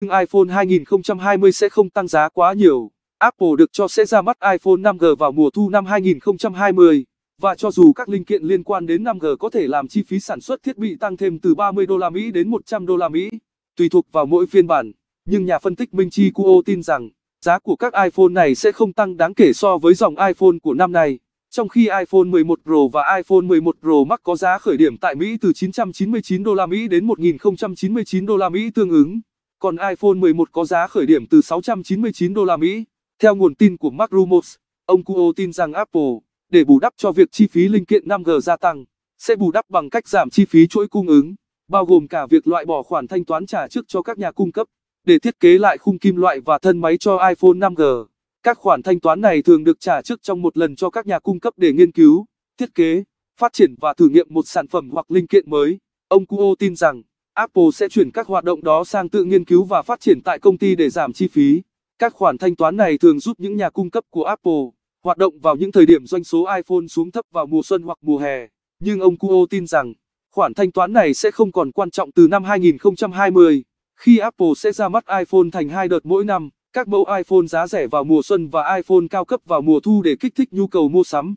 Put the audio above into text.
nhưng iPhone 2020 sẽ không tăng giá quá nhiều. Apple được cho sẽ ra mắt iPhone 5G vào mùa thu năm 2020, và cho dù các linh kiện liên quan đến 5G có thể làm chi phí sản xuất thiết bị tăng thêm từ 30 đô la Mỹ đến 100 đô la Mỹ, tùy thuộc vào mỗi phiên bản, nhưng nhà phân tích Minh Chi Kuo tin rằng giá của các iPhone này sẽ không tăng đáng kể so với dòng iPhone của năm nay. Trong khi iPhone 11 Pro và iPhone 11 Pro Max có giá khởi điểm tại Mỹ từ 999 đô la Mỹ đến 1099 đô la Mỹ tương ứng còn iPhone 11 có giá khởi điểm từ 699 đô la Mỹ. Theo nguồn tin của Mark Rumors, ông Kuo tin rằng Apple, để bù đắp cho việc chi phí linh kiện 5G gia tăng, sẽ bù đắp bằng cách giảm chi phí chuỗi cung ứng, bao gồm cả việc loại bỏ khoản thanh toán trả trước cho các nhà cung cấp, để thiết kế lại khung kim loại và thân máy cho iPhone 5G. Các khoản thanh toán này thường được trả trước trong một lần cho các nhà cung cấp để nghiên cứu, thiết kế, phát triển và thử nghiệm một sản phẩm hoặc linh kiện mới. Ông Kuo tin rằng, Apple sẽ chuyển các hoạt động đó sang tự nghiên cứu và phát triển tại công ty để giảm chi phí. Các khoản thanh toán này thường giúp những nhà cung cấp của Apple hoạt động vào những thời điểm doanh số iPhone xuống thấp vào mùa xuân hoặc mùa hè. Nhưng ông Kuo tin rằng, khoản thanh toán này sẽ không còn quan trọng từ năm 2020, khi Apple sẽ ra mắt iPhone thành hai đợt mỗi năm, các mẫu iPhone giá rẻ vào mùa xuân và iPhone cao cấp vào mùa thu để kích thích nhu cầu mua sắm.